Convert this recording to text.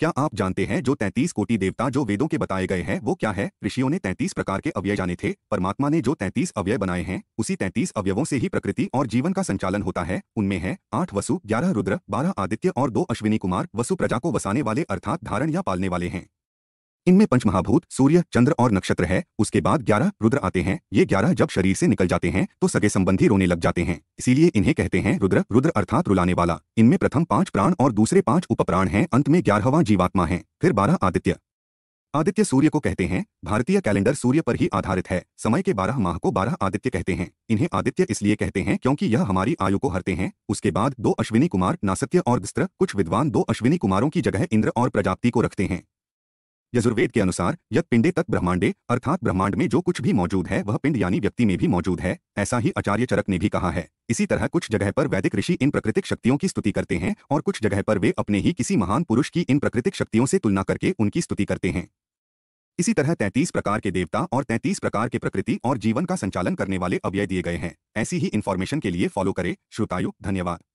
क्या आप जानते हैं जो तैंतीस कोटि देवता जो वेदों के बताए गए हैं वो क्या है ऋषियों ने तैंतीस प्रकार के अव्यय जाने थे परमात्मा ने जो तैंतीस अव्यय बनाए हैं उसी तैतीस अवयवों से ही प्रकृति और जीवन का संचालन होता है उनमें है आठ वसु ग्यारह रुद्र बारह आदित्य और दो अश्विनी कुमार वसु प्रजा को बसाने वाले अर्थात धारण या पालने वाले हैं इनमें पंच महाभूत सूर्य चंद्र और नक्षत्र है उसके बाद ग्यारह रुद्र आते हैं ये ग्यारह जब शरीर से निकल जाते हैं तो सगे संबंधी रोने लग जाते हैं इसीलिए इन्हें कहते हैं रुद्र रुद्र अर्थात रुलाने वाला इनमें प्रथम पांच प्राण और दूसरे पांच उपप्राण हैं अंत में ग्यारहवा जीवात्मा है फिर बारह आदित्य आदित्य सूर्य को कहते हैं भारतीय कैलेंडर सूर्य पर ही आधारित है समय के बारह माह को बारह आदित्य कहते हैं इन्हें आदित्य इसलिए कहते हैं क्योंकि यह हमारी आयु को हरते हैं उसके बाद दो अश्विनी कुमार नासत्य और दस्त्र कुछ विद्वान दो अश्विनी कुमारों की जगह इंद्र और प्रजापति को रखते हैं यजुर्वेद के अनुसार यद पिंडे तक ब्रह्मांडे अर्थात ब्रह्मांड में जो कुछ भी मौजूद है वह पिंड यानी व्यक्ति में भी मौजूद है ऐसा ही आचार्य चरक ने भी कहा है इसी तरह कुछ जगह पर वैदिक ऋषि इन प्राकृतिक शक्तियों की स्तुति करते हैं और कुछ जगह पर वे अपने ही किसी महान पुरुष की इन प्राकृतिक शक्तियों से तुलना करके उनकी स्तुति करते हैं इसी तरह तैंतीस प्रकार के देवता और तैंतीस प्रकार के प्रकृति और जीवन का संचालन करने वाले अव्यय दिए गए हैं ऐसी ही इन्फॉर्मेशन के लिए फॉलो करें श्रोतायु धन्यवाद